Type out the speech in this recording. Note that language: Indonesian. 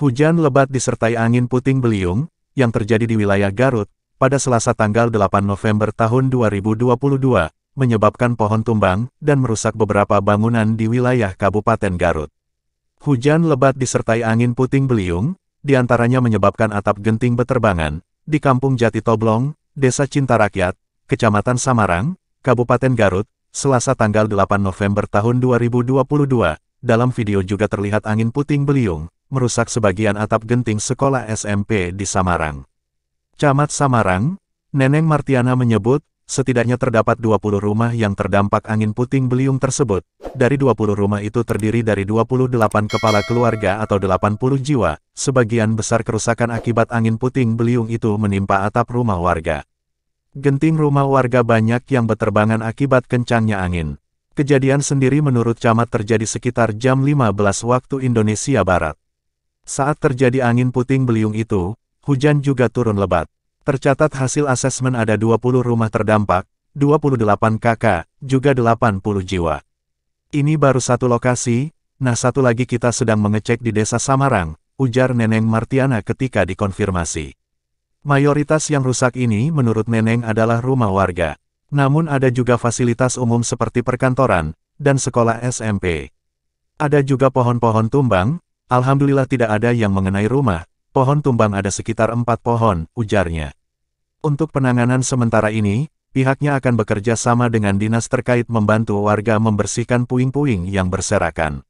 Hujan lebat disertai angin puting beliung, yang terjadi di wilayah Garut, pada Selasa tanggal 8 November tahun 2022, menyebabkan pohon tumbang dan merusak beberapa bangunan di wilayah Kabupaten Garut. Hujan lebat disertai angin puting beliung, diantaranya menyebabkan atap genting beterbangan, di Kampung Jati Toblong, Desa Cinta Rakyat, Kecamatan Samarang, Kabupaten Garut, Selasa tanggal 8 November tahun 2022, dalam video juga terlihat angin puting beliung, merusak sebagian atap genting sekolah SMP di Samarang. Camat Samarang, Neneng Martiana menyebut, setidaknya terdapat 20 rumah yang terdampak angin puting beliung tersebut. Dari 20 rumah itu terdiri dari 28 kepala keluarga atau 80 jiwa, sebagian besar kerusakan akibat angin puting beliung itu menimpa atap rumah warga. Genting rumah warga banyak yang berterbangan akibat kencangnya angin. Kejadian sendiri menurut camat terjadi sekitar jam 15 waktu Indonesia Barat. Saat terjadi angin puting beliung itu, hujan juga turun lebat. Tercatat hasil asesmen ada 20 rumah terdampak, 28 kakak, juga 80 jiwa. Ini baru satu lokasi, nah satu lagi kita sedang mengecek di desa Samarang, ujar Neneng Martiana ketika dikonfirmasi. Mayoritas yang rusak ini menurut Neneng adalah rumah warga namun ada juga fasilitas umum seperti perkantoran dan sekolah SMP. Ada juga pohon-pohon tumbang, alhamdulillah tidak ada yang mengenai rumah, pohon tumbang ada sekitar empat pohon, ujarnya. Untuk penanganan sementara ini, pihaknya akan bekerja sama dengan dinas terkait membantu warga membersihkan puing-puing yang berserakan.